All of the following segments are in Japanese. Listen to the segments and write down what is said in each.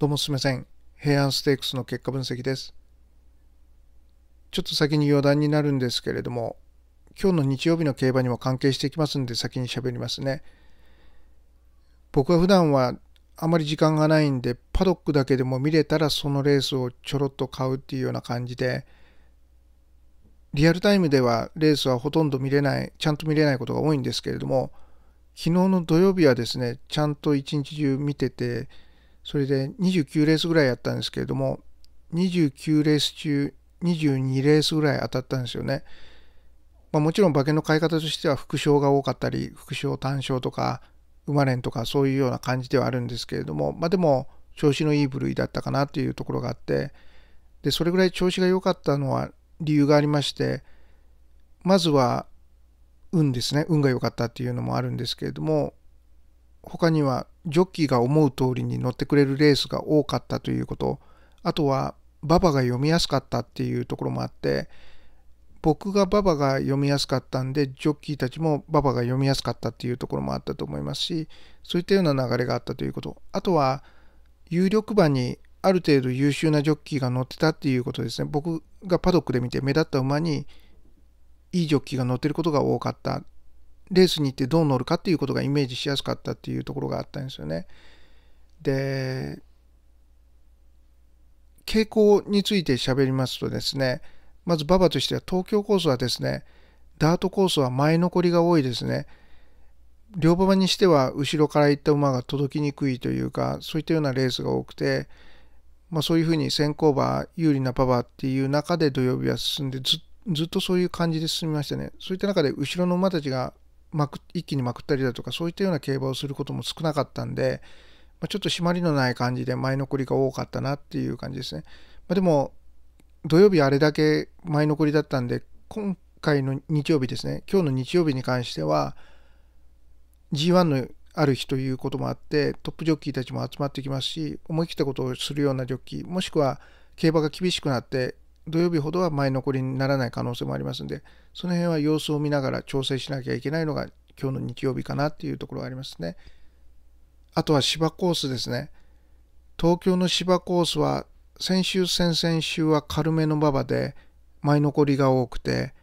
どうもすみません。平安ステークスの結果分析です。ちょっと先に余談になるんですけれども、今日の日曜日の競馬にも関係していきますんで先に喋りますね。僕は普段はあまり時間がないんで、パドックだけでも見れたらそのレースをちょろっと買うっていうような感じで、リアルタイムではレースはほとんど見れない、ちゃんと見れないことが多いんですけれども、昨日の土曜日はですね、ちゃんと一日中見てて、それで29レースぐらいやったんですけれども、29レース中22レースぐらい当たったんですよね。まあ、もちろん馬券の買い方としては副賞が多かったり、副賞単勝とか、馬連とかそういうような感じではあるんですけれども、まあ、でも調子のいい部類だったかなというところがあって、で、それぐらい調子が良かったのは理由がありまして、まずは運ですね、運が良かったっていうのもあるんですけれども、他にはジョッキーが思う通りに乗ってくれるレースが多かったということあとは馬場が読みやすかったっていうところもあって僕が馬場が読みやすかったんでジョッキーたちも馬場が読みやすかったっていうところもあったと思いますしそういったような流れがあったということあとは有力馬にある程度優秀なジョッキーが乗ってたっていうことですね僕がパドックで見て目立った馬にいいジョッキーが乗ってることが多かったレースに行ってどう乗るかっていうことがイメージしやすかったっていうところがあったんですよね。で傾向について喋りますとですねまず馬場としては東京コースはですねダートコースは前残りが多いですね。両馬場にしては後ろから行った馬が届きにくいというかそういったようなレースが多くて、まあ、そういうふうに先行馬有利な馬場っていう中で土曜日は進んでずっとそういう感じで進みましたねそういった中で後ろの馬たちがまく一気にまくったりだとかそういったような競馬をすることも少なかったんで、まあ、ちょっと締まりのない感じで前残りが多かったなっていう感じですね、まあ、でも土曜日あれだけ前残りだったんで今回の日曜日ですね今日の日曜日に関しては G1 のある日ということもあってトップジョッキーたちも集まってきますし思い切ったことをするようなジョッキーもしくは競馬が厳しくなって土曜日ほどは前残りにならない可能性もありますので、その辺は様子を見ながら調整しなきゃいけないのが今日の日曜日かなっていうところがありますね。あとは芝コースですね。東京の芝コースは先週、先々週は軽めの馬場で前残りが多くて、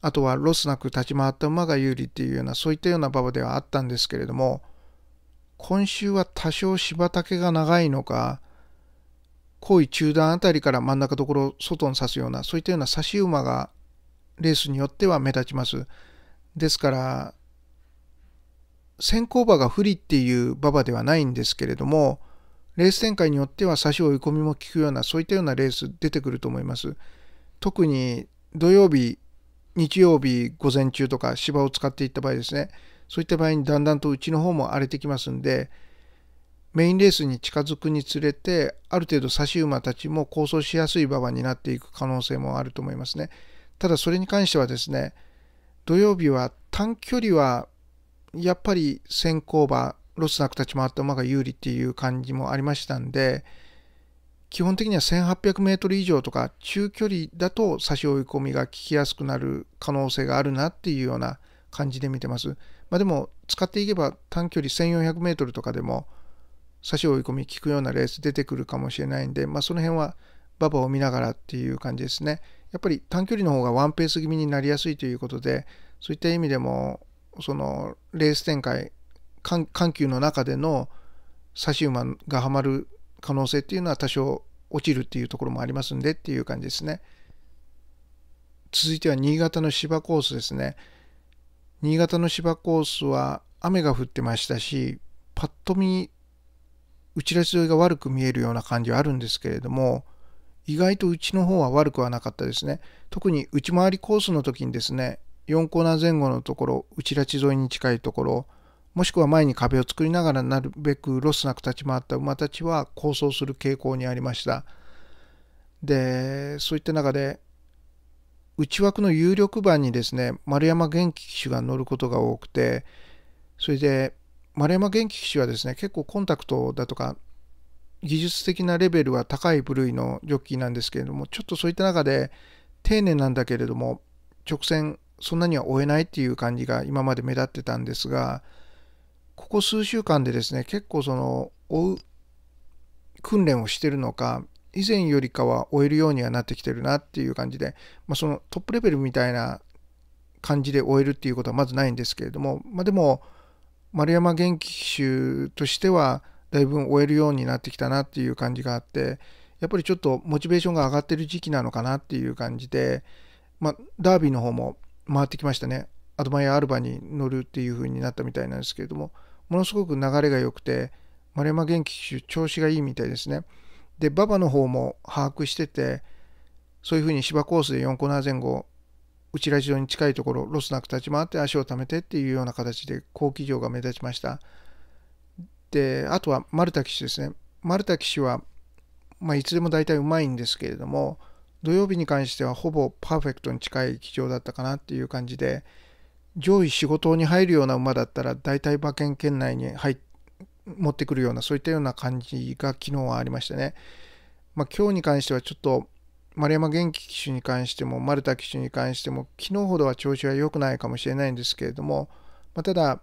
あとはロスなく立ち回った馬が有利っていうような、そういったような馬場ではあったんですけれども、今週は多少芝丈が長いのか、濃い中段あたりから真ん中ところを外に刺すような、そういったような差し馬がレースによっては目立ちます。ですから、先行馬が不利っていう馬場ではないんですけれども、レース展開によっては差し追い込みも効くような、そういったようなレース出てくると思います。特に土曜日、日曜日午前中とか芝を使っていった場合ですね、そういった場合にだんだんとうちの方も荒れてきますんで、メインレースに近づくにつれてある程度差し馬たちも構想しやすい馬場になっていく可能性もあると思いますねただそれに関してはですね土曜日は短距離はやっぱり先行馬ロスなく立ち回った馬が有利っていう感じもありましたんで基本的には 1800m 以上とか中距離だと差し追い込みが効きやすくなる可能性があるなっていうような感じで見てます。まあ、でも使っていけば短距離 1400m とかでも差し追い込み効くようなレース出てくるかもしれないんで、まあ、その辺は馬場を見ながらっていう感じですね。やっぱり短距離の方がワンペース気味になりやすいということで、そういった意味でも、そのレース展開、緩急の中での差し馬がはまる可能性っていうのは多少落ちるっていうところもありますんでっていう感じですね。続いては新潟の芝コースですね。新潟の芝コースは雨が降ってましたし、パッと見打ち出し沿いが悪く見えるような感じはあるんですけれども意外とうの方は悪くはなかったですね特に内回りコースの時にですね4コーナー前後のところ内ラチ沿いに近いところもしくは前に壁を作りながらなるべくロスなく立ち回った馬たちは構想する傾向にありましたでそういった中で内枠の有力馬にですね丸山元気騎手が乗ることが多くてそれで丸山元気騎手はですね結構コンタクトだとか技術的なレベルは高い部類のジョッキーなんですけれどもちょっとそういった中で丁寧なんだけれども直線そんなには追えないっていう感じが今まで目立ってたんですがここ数週間でですね結構その追う訓練をしてるのか以前よりかは追えるようにはなってきてるなっていう感じで、まあ、そのトップレベルみたいな感じで終えるっていうことはまずないんですけれども、まあ、でも丸山元気集としてはだいぶ終えるようになってきたなっていう感じがあってやっぱりちょっとモチベーションが上がってる時期なのかなっていう感じで、まあ、ダービーの方も回ってきましたねアドマイア・アルバに乗るっていう風になったみたいなんですけれどもものすごく流れが良くて丸山元気騎手調子がいいみたいですねで馬場の方も把握しててそういう風に芝コースで4コーナー前後うちジオに近いところロスなく立ち回って足を貯めてっていうような形で好企業が目立ちましたであとは丸田騎士ですね丸田騎手は、まあ、いつでも大体うまいんですけれども土曜日に関してはほぼパーフェクトに近い騎乗だったかなっていう感じで上位仕事に入るような馬だったら大体馬券圏内に入持ってくるようなそういったような感じが昨日はありましたね。まあ、今日に関してはちょっと丸山元気騎手に関しても丸田騎手に関しても昨日ほどは調子は良くないかもしれないんですけれども、まあ、ただ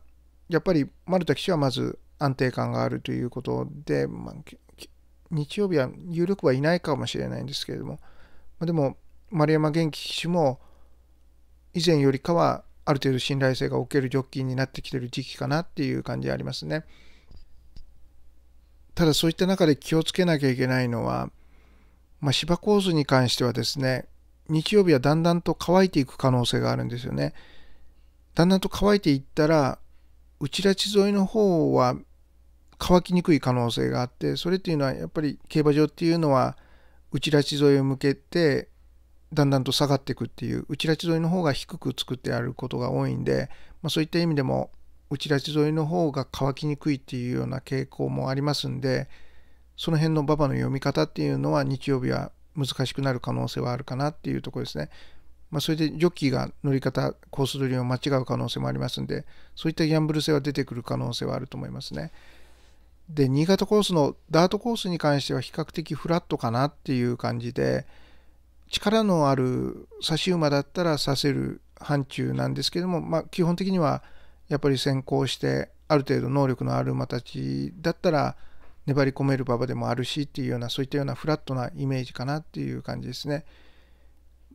やっぱり丸田騎手はまず安定感があるということで、まあ、日曜日は有力はいないかもしれないんですけれども、まあ、でも丸山元気騎手も以前よりかはある程度信頼性がおけるジョッキーになってきてる時期かなっていう感じありますね。ただそういった中で気をつけなきゃいけないのは、まあ、芝コースに関してはですね、日曜日はだんだんと乾いていく可能性があるんですよね。だんだんと乾いていったら、内ら地沿いの方は乾きにくい可能性があって、それっていうのはやっぱり競馬場っていうのは、内ら地沿いを向けて、だんだんと下がっていくっていう、内ら地沿いの方が低く作ってあることが多いんで、まあ、そういった意味でも、内ら地沿いの方が乾きにくいっていうような傾向もありますんで、その辺の馬場の読み方っていうのは日曜日は難しくなる可能性はあるかなっていうとこですね。まあ、それでジョッキーが乗り方、コース取りを間違う可能性もありますんで、そういったギャンブル性は出てくる可能性はあると思いますね。で、新潟コースのダートコースに関しては比較的フラットかなっていう感じで、力のある差し馬だったらさせる範疇なんですけども、まあ、基本的にはやっぱり先行して、ある程度能力のある馬たちだったら、粘り込める馬場でもあるしっていうようなそういったようなフラットなイメージかなっていう感じですね。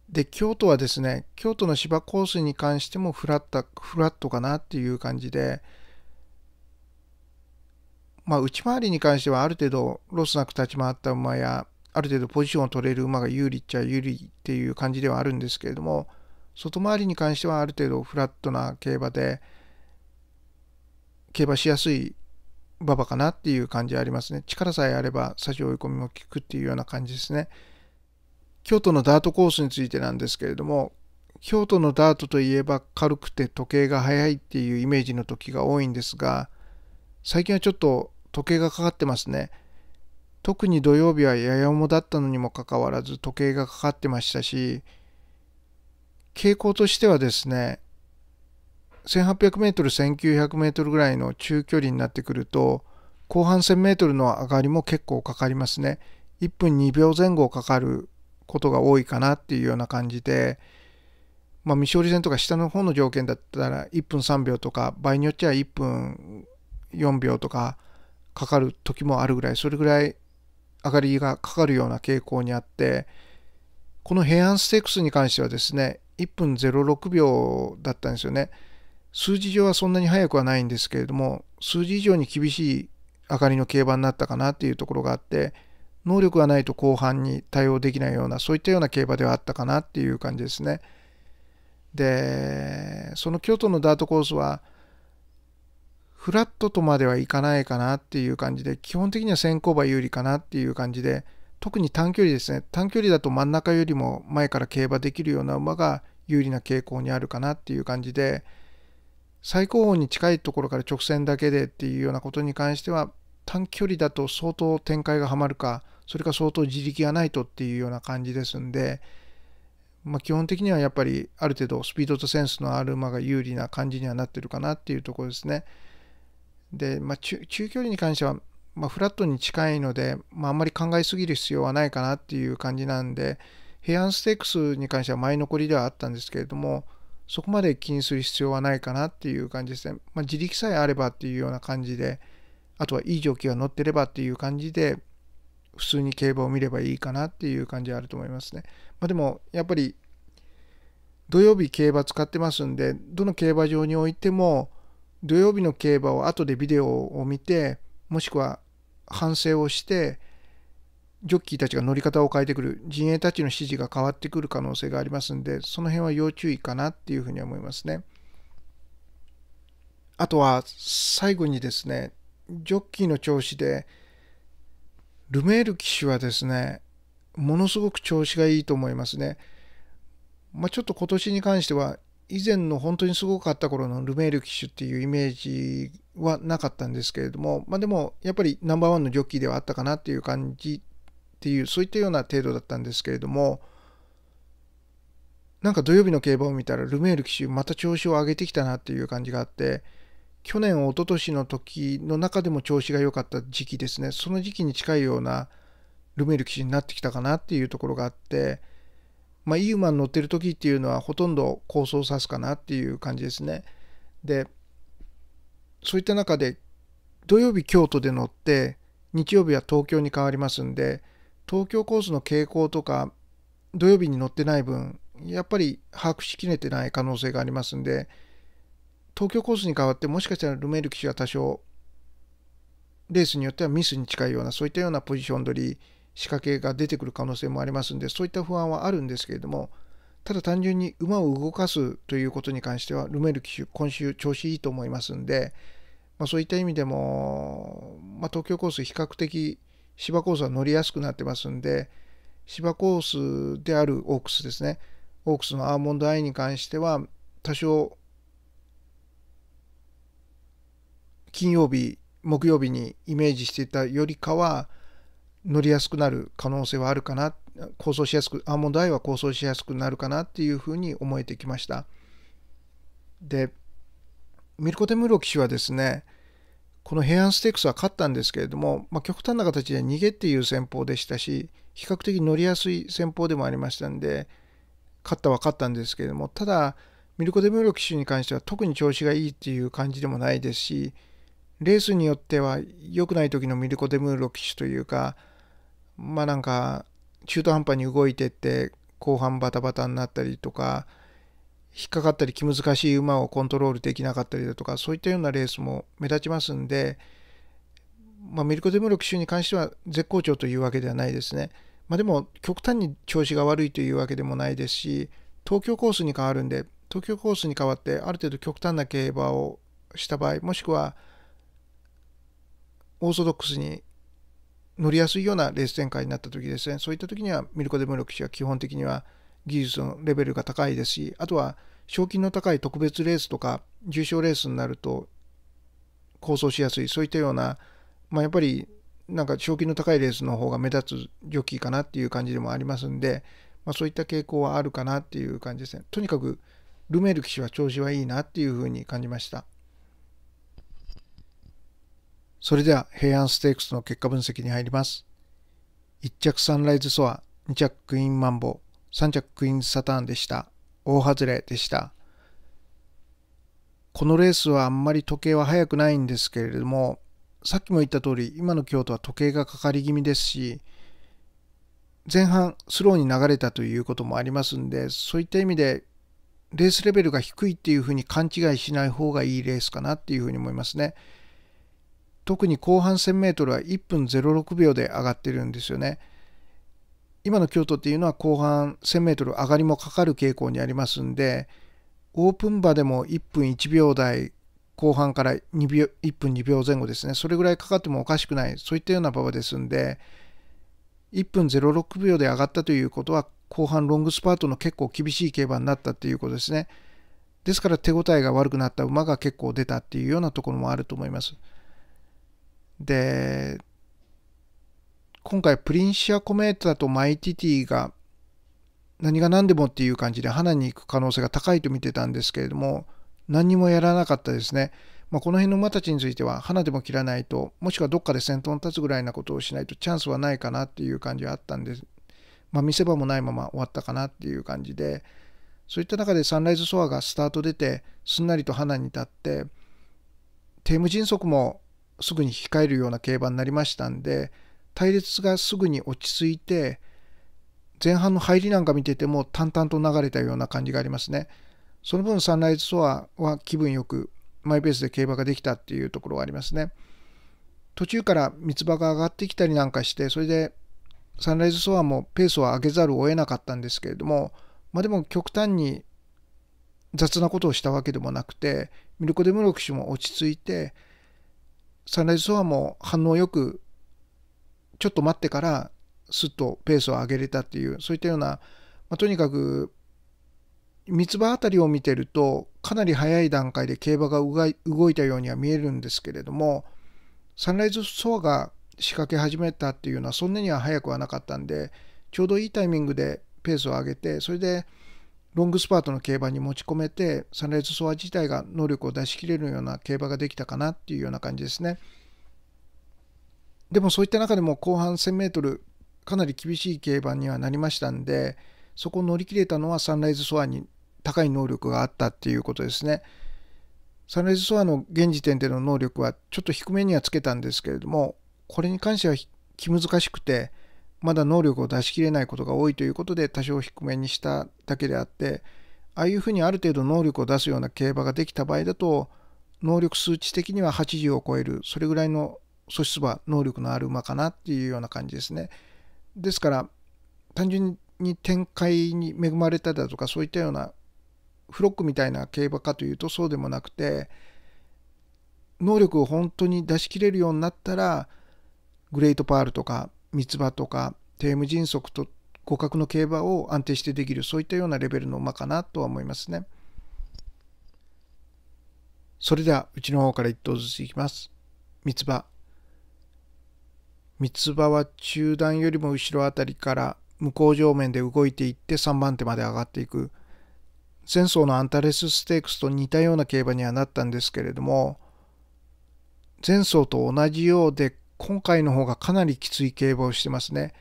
で京都はですね京都の芝コースに関してもフラットフラットかなっていう感じでまあ内回りに関してはある程度ロスなく立ち回った馬やある程度ポジションを取れる馬が有利っちゃ有利っていう感じではあるんですけれども外回りに関してはある程度フラットな競馬で競馬しやすい馬場かなっていう感じありますね。力さえあれば最初追い込みも効くっていうような感じですね。京都のダートコースについてなんですけれども、京都のダートといえば軽くて時計が速いっていうイメージの時が多いんですが、最近はちょっと時計がかかってますね。特に土曜日はやや重だったのにもかかわらず時計がかかってましたし、傾向としてはですね、1800m1900m ぐらいの中距離になってくると後半 1000m の上がりも結構かかりますね1分2秒前後かかることが多いかなっていうような感じで、まあ、未勝利戦とか下の方の条件だったら1分3秒とか場合によっては1分4秒とかかかる時もあるぐらいそれぐらい上がりがかかるような傾向にあってこの平安ステークスに関してはですね1分06秒だったんですよね。数字上はそんなに早くはないんですけれども数字以上に厳しい明かりの競馬になったかなっていうところがあって能力がないと後半に対応できないようなそういったような競馬ではあったかなっていう感じですね。でその京都のダートコースはフラットとまではいかないかなっていう感じで基本的には先行馬有利かなっていう感じで特に短距離ですね短距離だと真ん中よりも前から競馬できるような馬が有利な傾向にあるかなっていう感じで。最高峰に近いところから直線だけでっていうようなことに関しては短距離だと相当展開がはまるかそれか相当自力がないとっていうような感じですんで、まあ、基本的にはやっぱりある程度スピードとセンスのある馬が有利な感じにはなってるかなっていうところですね。で、まあ、中距離に関しては、まあ、フラットに近いので、まあ、あんまり考えすぎる必要はないかなっていう感じなんで平安ステークスに関しては前残りではあったんですけれどもそこまで気にする必要はないかなっていう感じですね。まあ、自力さえあればっていうような感じで、あとはいい状況が乗ってればっていう感じで、普通に競馬を見ればいいかなっていう感じはあると思いますね。まあ、でも、やっぱり、土曜日競馬使ってますんで、どの競馬場においても、土曜日の競馬を後でビデオを見て、もしくは反省をして、ジョッキーたちが乗り方を変えてくる、陣営たちの指示が変わってくる可能性がありますんで、その辺は要注意かなっていうふうには思いますね。あとは最後にですね、ジョッキーの調子で、ルメール騎手はですね、ものすごく調子がいいと思いますね。まあ、ちょっと今年に関しては、以前の本当にすごかった頃のルメール騎手っていうイメージはなかったんですけれども、まあ、でもやっぱりナンバーワンのジョッキーではあったかなっていう感じっていうそういったような程度だったんですけれどもなんか土曜日の競馬を見たらルメール騎手また調子を上げてきたなっていう感じがあって去年一昨年の時の中でも調子が良かった時期ですねその時期に近いようなルメール騎手になってきたかなっていうところがあってまあいい馬乗ってる時っていうのはほとんど構想を指すかなっていう感じですねでそういった中で土曜日京都で乗って日曜日は東京に変わりますんで東京コースの傾向とか土曜日に乗ってない分やっぱり把握しきれてない可能性がありますんで東京コースに代わってもしかしたらルメール騎手は多少レースによってはミスに近いようなそういったようなポジション取り仕掛けが出てくる可能性もありますんでそういった不安はあるんですけれどもただ単純に馬を動かすということに関してはルメール騎手今週調子いいと思いますんで、まあ、そういった意味でも、まあ、東京コース比較的芝コースは乗りやすくなってますんで、芝コースであるオークスですね。オークスのアーモンドアイに関しては、多少、金曜日、木曜日にイメージしていたよりかは、乗りやすくなる可能性はあるかな、構想しやすく、アーモンドアイは構想しやすくなるかなっていうふうに思えてきました。で、ミルコ・テムロ騎手はですね、この平安ステークスは勝ったんですけれども、まあ、極端な形で逃げっていう戦法でしたし比較的乗りやすい戦法でもありましたんで勝ったは勝ったんですけれどもただミルコ・デムロ騎手に関しては特に調子がいいっていう感じでもないですしレースによっては良くない時のミルコ・デムーロ騎手というかまあなんか中途半端に動いてって後半バタバタになったりとか引っかかったり気難しい馬をコントロールできなかったりだとかそういったようなレースも目立ちますんで、まあ、メリコ・デムロ騎手に関しては絶好調というわけではないですね、まあ、でも極端に調子が悪いというわけでもないですし東京コースに変わるんで東京コースに変わってある程度極端な競馬をした場合もしくはオーソドックスに乗りやすいようなレース展開になった時ですねそういった時にはミルコ・デムロ騎手は基本的には技術のレベルが高いですし、あとは賞金の高い特別レースとか重賞レースになると構想しやすい、そういったような、まあ、やっぱりなんか賞金の高いレースの方が目立つジョッキーかなっていう感じでもありますんで、まあ、そういった傾向はあるかなっていう感じですね。とにかくルメール騎手は調子はいいなっていうふうに感じました。それでは平安ステークスの結果分析に入ります。1着サンライズソア、2着クイーンマンボウ、3着クイーンズサターンでした。大外れでした。このレースはあんまり時計は速くないんですけれども、さっきも言った通り、今の京都は時計がかかり気味ですし、前半スローに流れたということもありますんで、そういった意味で、レースレベルが低いっていうふうに勘違いしない方がいいレースかなっていうふうに思いますね。特に後半 1000m は1分06秒で上がってるんですよね。今の京都っていうのは後半 1000m 上がりもかかる傾向にありますんでオープン場でも1分1秒台後半から2秒1分2秒前後ですねそれぐらいかかってもおかしくないそういったような馬場ですんで1分06秒で上がったということは後半ロングスパートの結構厳しい競馬になったっていうことですねですから手応えが悪くなった馬が結構出たっていうようなところもあると思いますで今回プリンシアコメータとマイティティが何が何でもっていう感じで花に行く可能性が高いと見てたんですけれども何にもやらなかったですね。まあ、この辺の馬たちについては花でも切らないともしくはどっかで先頭に立つぐらいなことをしないとチャンスはないかなっていう感じはあったんです、まあ、見せ場もないまま終わったかなっていう感じでそういった中でサンライズソアがスタート出てすんなりと花に立ってテーム迅速もすぐに控えるような競馬になりましたんで隊列がすぐに落ち着いて前半の入りなんか見てても淡々と流れたような感じがありますね。その分サンライズソアは気分よくマイペースで競馬ができたっていうところはありますね。途中から三つ葉が上がってきたりなんかしてそれでサンライズソアもペースを上げざるを得なかったんですけれどもまあでも極端に雑なことをしたわけでもなくてミルコ・デムロク氏も落ち着いてサンライズソアも反応よくちょっと待ってからすっとペースを上げれたっていうそういったような、まあ、とにかく三つ葉あたりを見てるとかなり早い段階で競馬が動いたようには見えるんですけれどもサンライズソアが仕掛け始めたっていうのはそんなには早くはなかったんでちょうどいいタイミングでペースを上げてそれでロングスパートの競馬に持ち込めてサンライズソア自体が能力を出し切れるような競馬ができたかなっていうような感じですね。でもそういった中でも後半 1000m かなり厳しい競馬にはなりましたんでそこを乗り切れたのはサンライズソアに高い能力があったっていうことですね。サンライズソアの現時点での能力はちょっと低めにはつけたんですけれどもこれに関しては気難しくてまだ能力を出し切れないことが多いということで多少低めにしただけであってああいうふうにある程度能力を出すような競馬ができた場合だと能力数値的には80を超えるそれぐらいの素質は能力のある馬かなっていうような感じですね。ですから単純に展開に恵まれただとかそういったようなフロックみたいな競馬かというとそうでもなくて能力を本当に出し切れるようになったらグレートパールとか三つ葉とかテーム迅速と互角の競馬を安定してできるそういったようなレベルの馬かなとは思いますね。それではうちの方から1頭ずついきます。三つ葉三つ葉は中段よりも後ろあたりから向こう上面で動いていって3番手まで上がっていく前走のアンタレスステークスと似たような競馬にはなったんですけれども前走と同じようで今回の方がかなりきつい競馬をしてますね。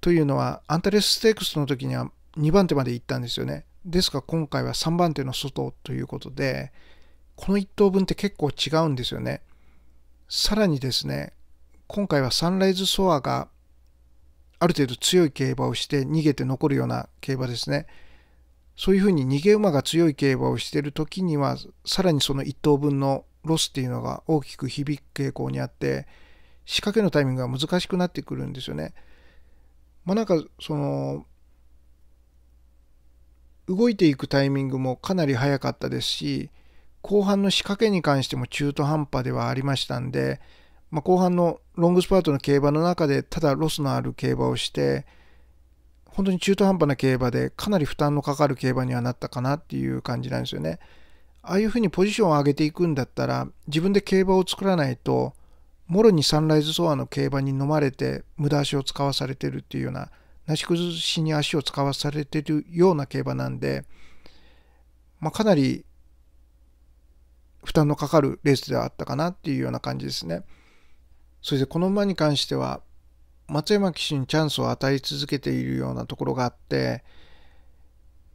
というのはアンタレスステークスの時には2番手まで行ったんですよね。ですが今回は3番手の外ということでこの1等分って結構違うんですよね。さらにですね今回はサンライズソアがある程度強い競馬をして逃げて残るような競馬ですね。そういうふうに逃げ馬が強い競馬をしている時にはさらにその1等分のロスっていうのが大きく響く傾向にあって仕掛けのタイミングが難しくなってくるんですよね。まあなんかその動いていくタイミングもかなり早かったですし後半の仕掛けに関しても中途半端ではありましたんでまあ、後半のロングスパートの競馬の中でただロスのある競馬をして本当に中途半端な競馬でかなり負担のかかる競馬にはなったかなっていう感じなんですよね。ああいうふうにポジションを上げていくんだったら自分で競馬を作らないともろにサンライズソアの競馬に飲まれて無駄足を使わされてるっていうようななし崩しに足を使わされてるような競馬なんで、まあ、かなり負担のかかるレースではあったかなっていうような感じですね。それでこの馬に関しては松山騎手にチャンスを与え続けているようなところがあって、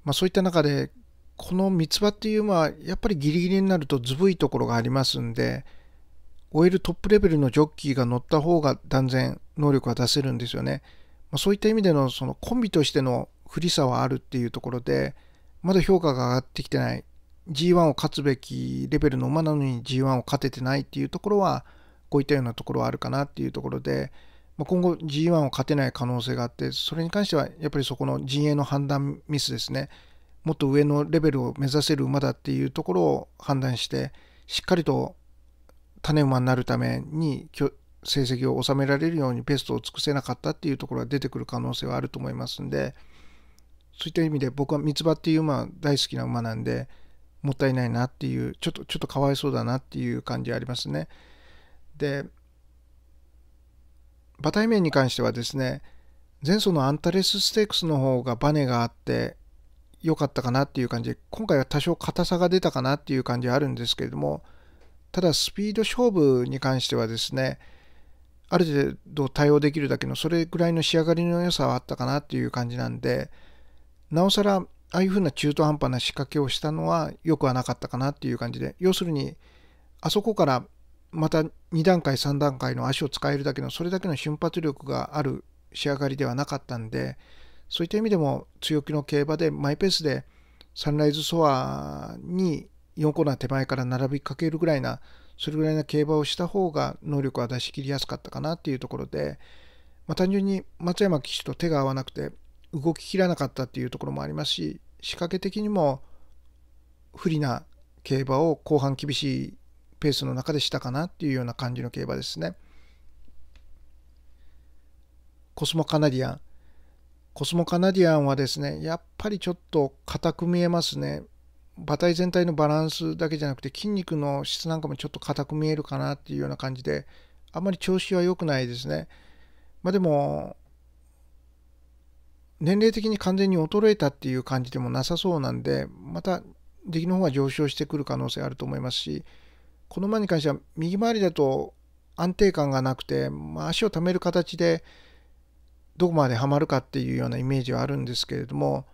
まあ、そういった中でこの三つ葉っていう馬はやっぱりギリギリになるとずぶいところがありますんで終えるトップレベルのジョッキーが乗った方が断然能力は出せるんですよね。まあ、そういった意味でのそのコンビとしての不利さはあるっていうところでまだ評価が上がってきてない G1 を勝つべきレベルの馬なのに G1 を勝ててないっていうところはこういったようなところはあるかなっていうところで、まあ、今後 G1 を勝てない可能性があってそれに関してはやっぱりそこの陣営の判断ミスですねもっと上のレベルを目指せる馬だっていうところを判断してしっかりと種馬になるために成績を収められるようにベストを尽くせなかったっていうところが出てくる可能性はあると思いますんでそういった意味で僕は三つ葉っていう馬大好きな馬なんでもったいないなっていうちょっとちょっとかわいそうだなっていう感じありますね。で馬体面に関してはですね前走のアンタレスステークスの方がバネがあって良かったかなっていう感じで今回は多少硬さが出たかなっていう感じはあるんですけれどもただスピード勝負に関してはですねある程度対応できるだけのそれぐらいの仕上がりの良さはあったかなっていう感じなんでなおさらああいうふうな中途半端な仕掛けをしたのは良くはなかったかなっていう感じで要するにあそこからまた2段階3段階の足を使えるだけのそれだけの瞬発力がある仕上がりではなかったんでそういった意味でも強気の競馬でマイペースでサンライズソアに4コーナー手前から並びかけるぐらいなそれぐらいな競馬をした方が能力は出し切りやすかったかなっていうところで、まあ、単純に松山騎手と手が合わなくて動ききらなかったっていうところもありますし仕掛け的にも不利な競馬を後半厳しいペースの中でしたかなっていうような感じの競馬ですね。コスモカナディアン。コスモカナディアンはですね、やっぱりちょっと硬く見えますね。馬体全体のバランスだけじゃなくて筋肉の質なんかもちょっと硬く見えるかなっていうような感じで、あんまり調子は良くないですね。まあでも、年齢的に完全に衰えたっていう感じでもなさそうなんで、また出来の方が上昇してくる可能性あると思いますし、この馬に関しては右回りだと安定感がなくて、まあ、足をためる形でどこまではまるかっていうようなイメージはあるんですけれども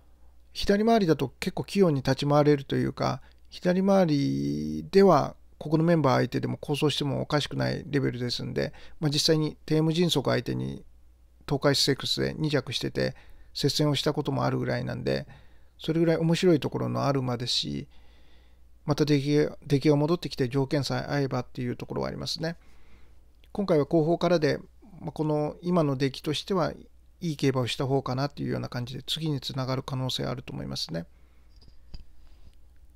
左回りだと結構器用に立ち回れるというか左回りではここのメンバー相手でも構想してもおかしくないレベルですんで、まあ、実際にテーム迅速相手に東海ステークスで2着してて接戦をしたこともあるぐらいなんでそれぐらい面白いところのある馬ですしまた出来出来が戻ってきて条件さえ合えばっていうところはありますね。今回は後方からで、まあ、この今の出来としてはいい競馬をした方かなっていうような感じで次につながる可能性あると思いますね。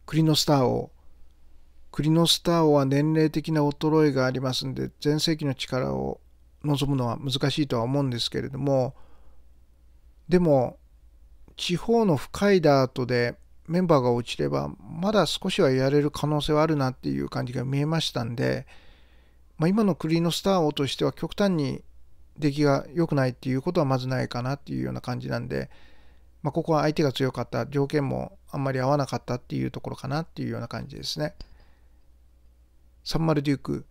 クリノスター王。クリノスター王は年齢的な衰えがありますんで全盛期の力を望むのは難しいとは思うんですけれどもでも地方の深いダートでメンバーが落ちればまだ少しはやれる可能性はあるなっていう感じが見えましたんで、まあ、今のクリーのスター王としては極端に出来が良くないっていうことはまずないかなっていうような感じなんで、まあ、ここは相手が強かった条件もあんまり合わなかったっていうところかなっていうような感じですね。サンマルデューク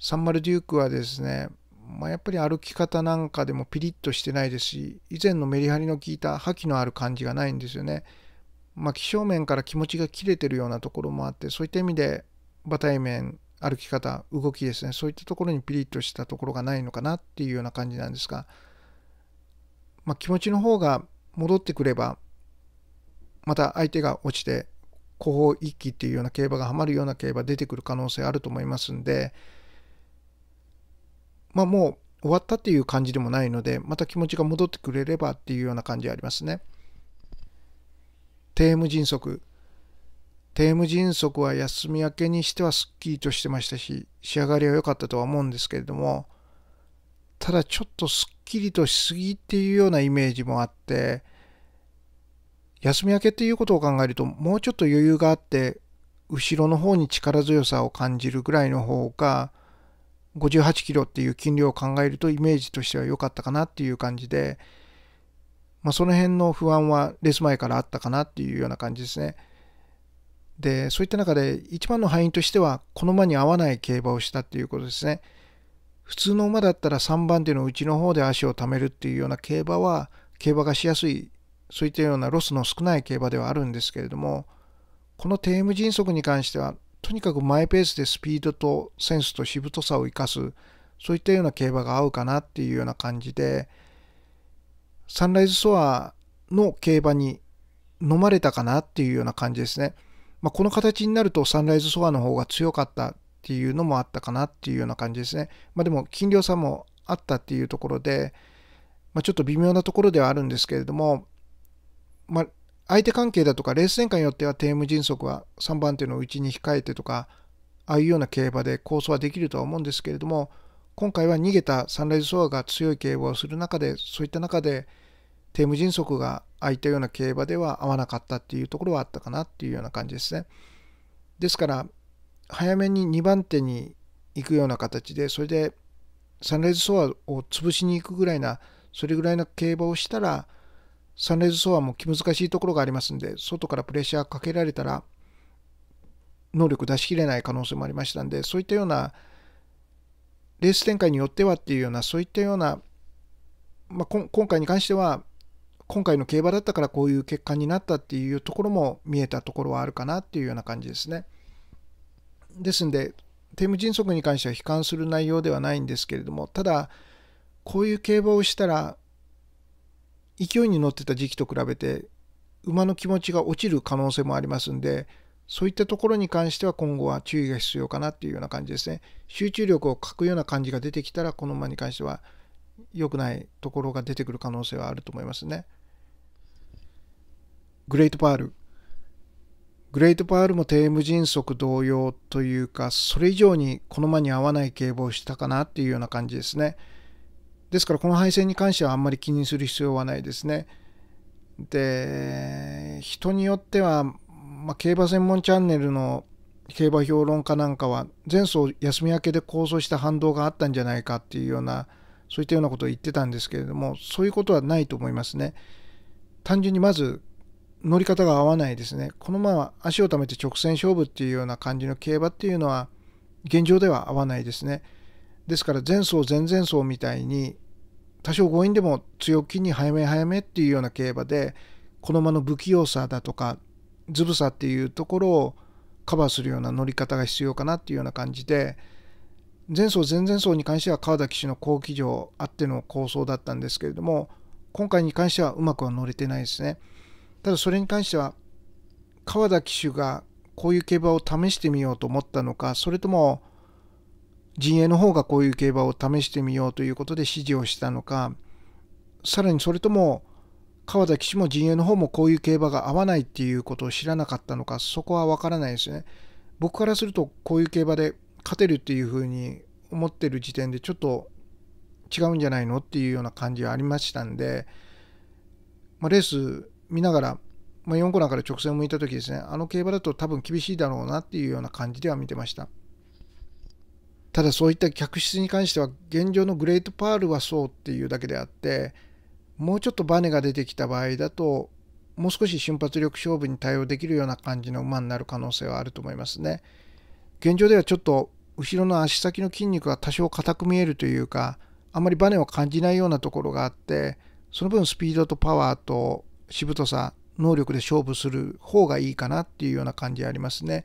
サンマルデュークはですね、まあ、やっぱり歩き方なんかでもピリッとしてないですし以前のメリハリの効いた覇気のある感じがないんですよね。まあ、気象面から気持ちが切れてるようなところもあってそういった意味で馬体面歩き方動きですねそういったところにピリッとしたところがないのかなっていうような感じなんですが、まあ、気持ちの方が戻ってくればまた相手が落ちて後方一騎っていうような競馬がはまるような競馬出てくる可能性あると思いますんでまあもう終わったっていう感じでもないのでまた気持ちが戻ってくれればっていうような感じありますね。テーム迅速。テーム迅速は休み明けにしてはすっきりとしてましたし、仕上がりは良かったとは思うんですけれども、ただちょっとすっきりとしすぎっていうようなイメージもあって、休み明けっていうことを考えると、もうちょっと余裕があって、後ろの方に力強さを感じるぐらいの方が、58キロっていう筋量を考えるとイメージとしては良かったかなっていう感じで、まあ、その辺の不安はレース前からあったかなっていうような感じですね。で、そういった中で一番の敗因としては、この馬に合わない競馬をしたっていうことですね。普通の馬だったら3番手のうちの方で足を貯めるっていうような競馬は、競馬がしやすい、そういったようなロスの少ない競馬ではあるんですけれども、このテーム迅速に関しては、とにかくマイペースでスピードとセンスとしぶとさを生かす、そういったような競馬が合うかなっていうような感じで、サンライズソアの競馬に飲まれたかなっていうような感じですね。まあ、この形になるとサンライズソアの方が強かったっていうのもあったかなっていうような感じですね。まあ、でも金量差もあったっていうところで、まあ、ちょっと微妙なところではあるんですけれども、まあ、相手関係だとかレース展開によってはテーム迅速は3番手のうちに控えてとかああいうような競馬で構想はできるとは思うんですけれども今回は逃げたサンライズソアが強い競馬をする中でそういった中でテーム迅速が空いたような競馬では合わなかったっていうところはあったかなっていうような感じですね。ですから早めに2番手に行くような形でそれでサンライズソアを潰しに行くぐらいなそれぐらいの競馬をしたらサンライズソアも気難しいところがありますんで外からプレッシャーかけられたら能力出しきれない可能性もありましたんでそういったようなレース展開によってはっていうようなそういったような、まあ、今回に関しては今回の競馬だったからこういう結果になったっていうところも見えたところはあるかなっていうような感じですね。ですんで、テイム迅速に関しては悲観する内容ではないんですけれども、ただ、こういう競馬をしたら、勢いに乗ってた時期と比べて、馬の気持ちが落ちる可能性もありますんで、そういったところに関しては今後は注意が必要かなっていうような感じですね。集中力を欠くような感じが出てきたら、この馬に関しては良くないところが出てくる可能性はあると思いますね。グレートパール。グレートパールもテーム迅速同様というか、それ以上にこの間に合わない警棒をしたかなっていうような感じですね。ですからこの配線に関してはあんまり気にする必要はないですね。で、人によっては、まあ、競馬専門チャンネルの競馬評論家なんかは前走休み明けで構想した反動があったんじゃないかっていうようなそういったようなことを言ってたんですけれどもそういうことはないと思いますね。単純にまず乗り方が合わないですね。このまま足をためて直線勝負っていうような感じの競馬っていうのは現状では合わないですね。ですから前走前々走みたいに多少強引でも強気に早め早めっていうような競馬でこの間の不器用さだとかずぶさっていうところをカバーするような乗り方が必要かなっていうような感じで前走前々走に関しては川田騎手の好騎乗あっての構想だったんですけれども今回に関してはうまくは乗れてないですね。ただそれに関しては川田騎手がこういう競馬を試してみようと思ったのかそれとも陣営の方がこういう競馬を試してみようということで指示をしたのかさらにそれとも川田騎手も陣営の方もこういう競馬が合わないっていうことを知らなかったのかそこは分からないですね。僕からするとこういう競馬で勝てるっていうふうに思ってる時点でちょっと違うんじゃないのっていうような感じはありましたんで、まあ、レース見ながら、まあ、4コーナーから直線を向いた時ですね、あの競馬だと多分厳しいだろうなっていうような感じでは見てました。ただそういった客室に関しては現状のグレートパールはそうっていうだけであってもうちょっとバネが出てきた場合だともう少し瞬発力勝負に対応できるような感じの馬になる可能性はあると思いますね。現状ではちょっと後ろの足先の筋肉が多少硬く見えるというかあまりバネを感じないようなところがあってその分スピードとパワーとしぶとさ能力で勝負する方がいいかなっていうような感じありますね。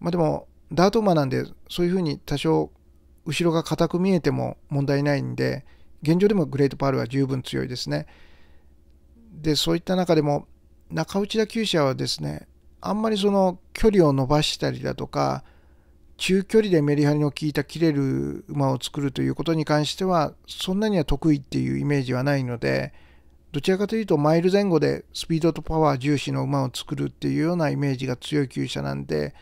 まあ、でもダート馬なんでそういうふうに多少後ろが硬く見えても問題ないんで現状でもグレートパールは十分強いですね。でそういった中でも中内田厩舎はですねあんまりその距離を伸ばしたりだとか中距離でメリハリの効いた切れる馬を作るということに関してはそんなには得意っていうイメージはないので。どちらかというとマイル前後でスピードとパワー重視の馬を作るっていうようなイメージが強い厩舎なんで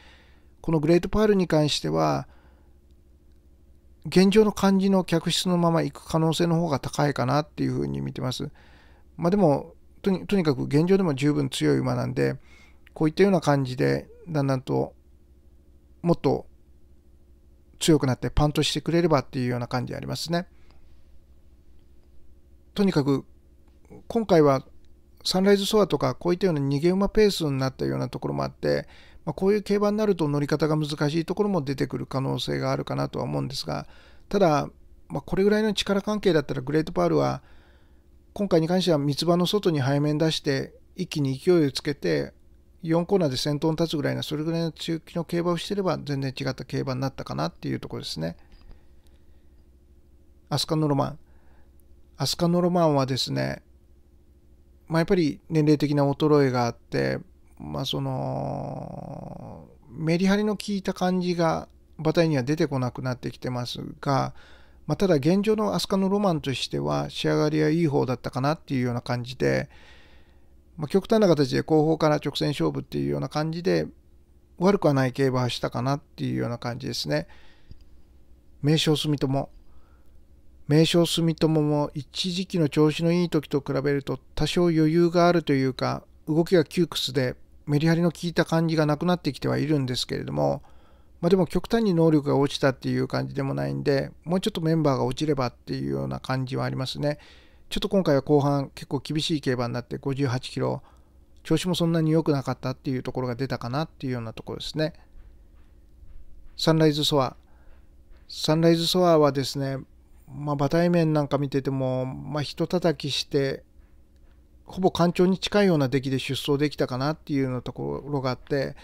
このグレートパールに関しては現状の感じの客室のまま行く可能性の方が高いかなっていうふうに見てます。まあ、でもとにかく現状でも十分強い馬なんでこういったような感じでだんだんともっと強くなってパンとしてくれればっていうような感じありますね。とにかく今回はサンライズソアとかこういったような逃げ馬ペースになったようなところもあって、まあ、こういう競馬になると乗り方が難しいところも出てくる可能性があるかなとは思うんですがただ、まあ、これぐらいの力関係だったらグレートパールは今回に関しては三つ葉の外に背面出して一気に勢いをつけて4コーナーで先頭に立つぐらいなそれぐらいの強気の競馬をしてれば全然違った競馬になったかなっていうところですね。アスカノロマン。アスカノロマンはですねまあ、やっぱり年齢的な衰えがあって、まあ、そのメリハリの効いた感じが馬体には出てこなくなってきてますが、まあ、ただ現状の飛鳥のロマンとしては仕上がりはいい方だったかなっていうような感じで、まあ、極端な形で後方から直線勝負っていうような感じで悪くはない競馬をしたかなっていうような感じですね。名称住友名称住友も一時期の調子のいい時と比べると多少余裕があるというか動きが窮屈でメリハリの効いた感じがなくなってきてはいるんですけれどもまあでも極端に能力が落ちたっていう感じでもないんでもうちょっとメンバーが落ちればっていうような感じはありますねちょっと今回は後半結構厳しい競馬になって58キロ調子もそんなに良くなかったっていうところが出たかなっていうようなところですねサンライズソアサンライズソアはですねまあ、馬体面なんか見てても、まあ、ひと叩きしてほぼ干潮に近いような出来で出走できたかなっていうようなところがあって、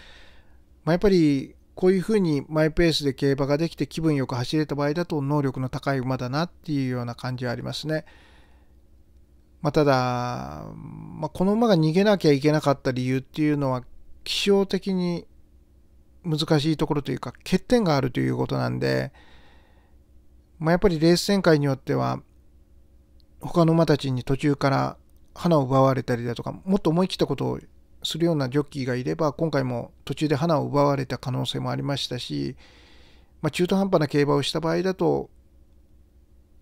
まあ、やっぱりこういうふうにマイペースで競馬ができて気分よく走れた場合だと能力の高い馬だなっていうような感じはありますね。まあ、ただ、まあ、この馬が逃げなきゃいけなかった理由っていうのは気象的に難しいところというか欠点があるということなんで、まあ、やっぱりレース展開によっては他の馬たちに途中から花を奪われたりだとかもっと思い切ったことをするようなジョッキーがいれば今回も途中で花を奪われた可能性もありましたし、まあ、中途半端な競馬をした場合だと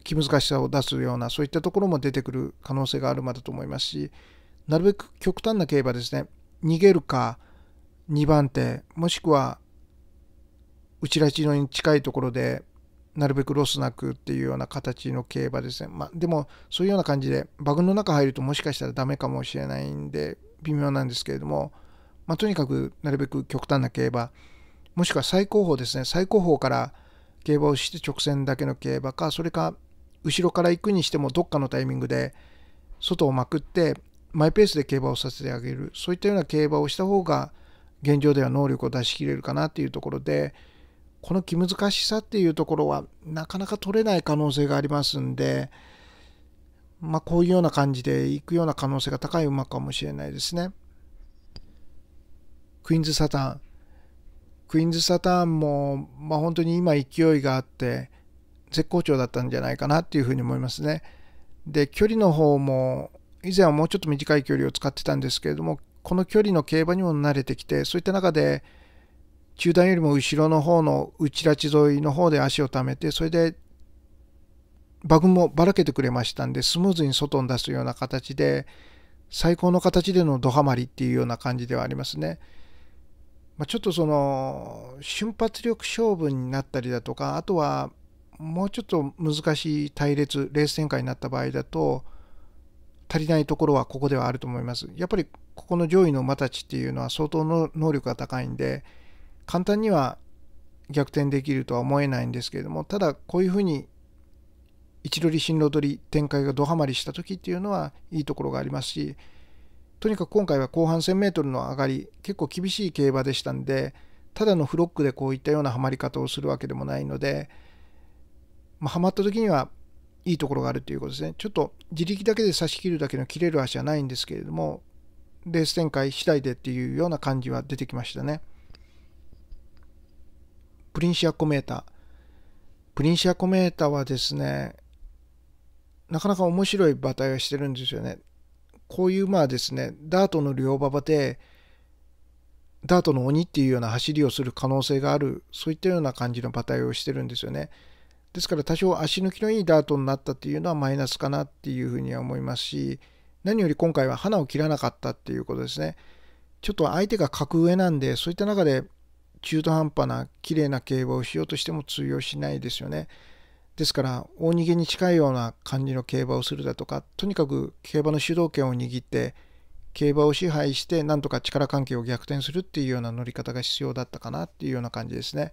気難しさを出すようなそういったところも出てくる可能性がある馬だと思いますしなるべく極端な競馬ですね逃げるか2番手もしくはうちらちのに近いところでなるべくロスなくっていうような形の競馬ですね。まあ、でもそういうような感じでバグの中入るともしかしたらダメかもしれないんで微妙なんですけれども、まあ、とにかくなるべく極端な競馬もしくは最高峰ですね最高峰から競馬をして直線だけの競馬かそれか後ろから行くにしてもどっかのタイミングで外をまくってマイペースで競馬をさせてあげるそういったような競馬をした方が現状では能力を出し切れるかなっていうところで。この気難しさっていうところはなかなか取れない可能性がありますんで、まあ、こういうような感じでいくような可能性が高い馬かもしれないですね。クイーンズ・サターン。クイーンズ・サターンも、まあ、本当に今勢いがあって絶好調だったんじゃないかなっていうふうに思いますね。で距離の方も以前はもうちょっと短い距離を使ってたんですけれどもこの距離の競馬にも慣れてきてそういった中で中段よりも後ろの方の内拉致沿いの方で足をためてそれで馬群もばらけてくれましたんでスムーズに外に出すような形で最高の形でのドハマりっていうような感じではありますね。まあ、ちょっとその瞬発力勝負になったりだとかあとはもうちょっと難しい隊列レース展開になった場合だと足りないところはここではあると思います。やっぱりここの上位の馬たちっていうのは相当の能力が高いんで簡単には逆転できるとは思えないんですけれどもただこういうふうに一取り進路取り展開がどハマりした時っていうのはいいところがありますしとにかく今回は後半 1000m の上がり結構厳しい競馬でしたんでただのフロックでこういったようなハマり方をするわけでもないので、まあ、ハマった時にはいいところがあるということですねちょっと自力だけで差し切るだけの切れる足はないんですけれどもレース展開次第でっていうような感じは出てきましたね。プリンシアコメータ。プリンシアコメータはですね、なかなか面白い馬体をしてるんですよね。こういうまあですね、ダートの両馬場で、ダートの鬼っていうような走りをする可能性がある、そういったような感じの馬体をしてるんですよね。ですから多少足抜きのいいダートになったっていうのはマイナスかなっていうふうには思いますし、何より今回は花を切らなかったっていうことですね。ちょっと相手が格上なんで、そういった中で中途半端な綺麗な競馬をしようとしても通用しないですよね。ですから大逃げに近いような感じの競馬をするだとかとにかく競馬の主導権を握って競馬を支配してなんとか力関係を逆転するっていうような乗り方が必要だったかなっていうような感じですね。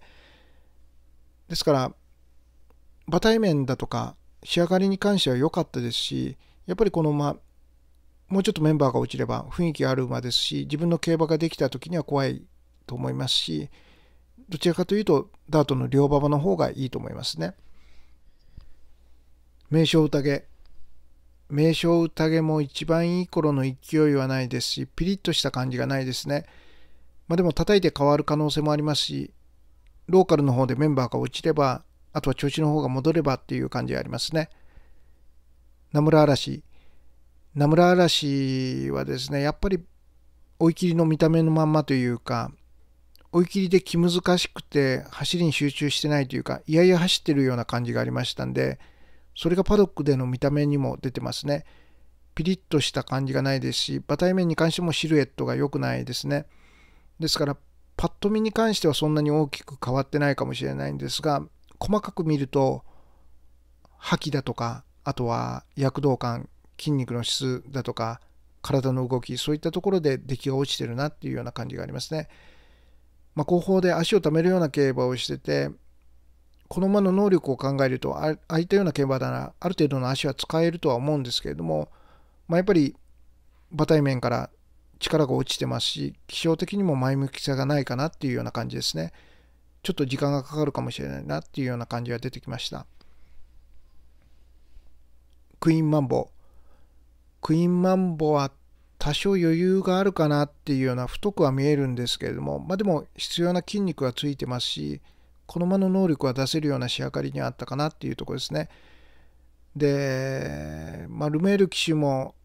ですから馬体面だとか仕上がりに関しては良かったですしやっぱりこのまもうちょっとメンバーが落ちれば雰囲気ある馬ですし自分の競馬ができた時には怖いと思いますしどちらかというとダートの両馬場の方がいいと思いますね名称宴名称宴も一番いい頃の勢いはないですしピリッとした感じがないですねまあでも叩いて変わる可能性もありますしローカルの方でメンバーが落ちればあとは調子の方が戻ればっていう感じがありますね名村嵐名村嵐はですねやっぱり追い切りの見た目のまんまというか追い切りで気難しくて走りに集中してないというかいやいや走ってるような感じがありましたんでそれがパドックでの見た目にも出てますねピリッとした感じがないですし馬体面に関してもシルエットが良くないですねですからパッと見に関してはそんなに大きく変わってないかもしれないんですが細かく見ると吐きだとかあとは躍動感筋肉の質だとか体の動きそういったところで出来が落ちてるなっていうような感じがありますね。まあ、後方で足を止めるような競馬をしててこの馬の能力を考えるとああいったような競馬だならある程度の足は使えるとは思うんですけれども、まあ、やっぱり馬体面から力が落ちてますし気象的にも前向きさがないかなっていうような感じですねちょっと時間がかかるかもしれないなっていうような感じが出てきましたクイーンマンボウ。クイーンマンボは多少余裕があるかなっていうような太くは見えるんですけれども、まあ、でも必要な筋肉はついてますしこのまの能力は出せるような仕上がりにはあったかなっていうとこですね。で、まあ、ルメール騎手も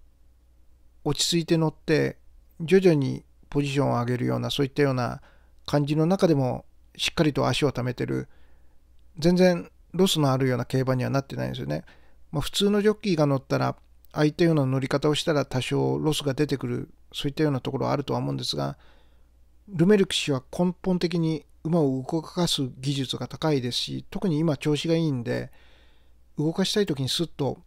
落ち着いて乗って徐々にポジションを上げるようなそういったような感じの中でもしっかりと足を貯めてる全然ロスのあるような競馬にはなってないんですよね。まあ、普通のジョッキーが乗ったらああいったような乗り方をしたら多少ロスが出てくるそういったようなところはあるとは思うんですがルメルク氏は根本的に馬を動かす技術が高いですし特に今調子がいいんで動かしたい時にスッと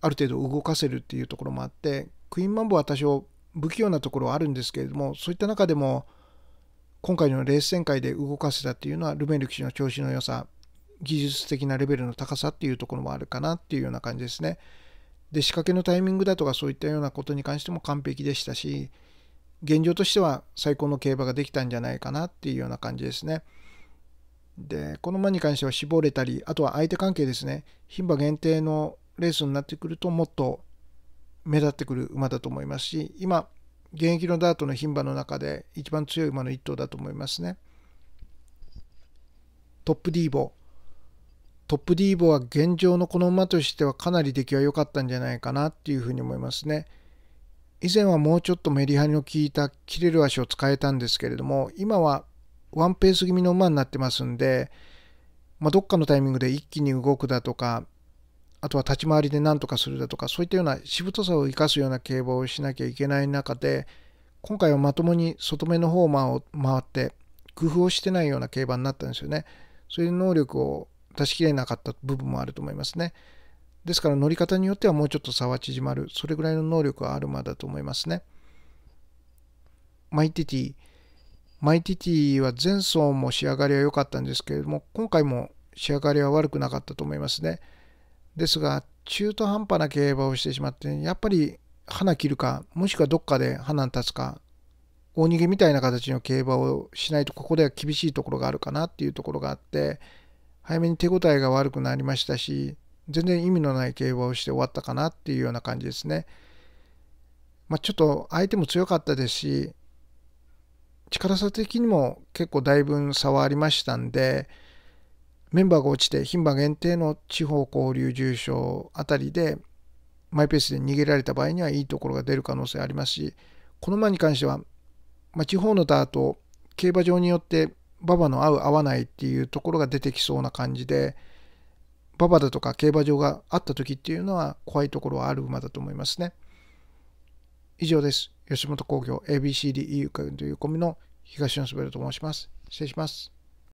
ある程度動かせるっていうところもあってクイーンマンボは多少不器用なところはあるんですけれどもそういった中でも今回のレース展開で動かせたっていうのはルメルク氏の調子の良さ技術的なレベルの高さっていうところもあるかなっていうような感じですね。で仕掛けのタイミングだとかそういったようなことに関しても完璧でしたし現状としては最高の競馬ができたんじゃないかなっていうような感じですね。でこの馬に関しては絞れたりあとは相手関係ですね牝馬限定のレースになってくるともっと目立ってくる馬だと思いますし今現役のダートの牝馬の中で一番強い馬の1頭だと思いますね。トップディーボトップディーボは現状のこの馬としてはかなり出来は良かったんじゃないかなっていうふうに思いますね。以前はもうちょっとメリハリの効いた切れる足を使えたんですけれども今はワンペース気味の馬になってますんで、まあ、どっかのタイミングで一気に動くだとかあとは立ち回りで何とかするだとかそういったようなしぶとさを生かすような競馬をしなきゃいけない中で今回はまともに外目の方を回って工夫をしてないような競馬になったんですよね。そういう能力を出し切れなかった部分もあると思いますね。ですから乗り方によってはもうちょっと差は縮まる、それぐらいの能力はあるまだと思いますね。マイティティ。マイティティは前走も仕上がりは良かったんですけれども、今回も仕上がりは悪くなかったと思いますね。ですが、中途半端な競馬をしてしまって、やっぱり花切るか、もしくはどっかで花に立つか、大逃げみたいな形の競馬をしないと、ここでは厳しいところがあるかなっていうところがあって、早めに手応えが悪くなりましたし全然意味のない競馬をして終わったかなっていうような感じですね。まあ、ちょっと相手も強かったですし力差的にも結構だいぶ差はありましたんでメンバーが落ちて牝馬限定の地方交流重賞あたりでマイペースで逃げられた場合にはいいところが出る可能性ありますしこの馬に関しては、まあ、地方のダート競馬場によって馬場の合う合わないっていうところが出てきそうな感じで馬場だとか競馬場があった時っていうのは怖いところはある馬だと思いますね。以上です。吉本興業 ABCDE u 会というコミの東野すべると申します。失礼します。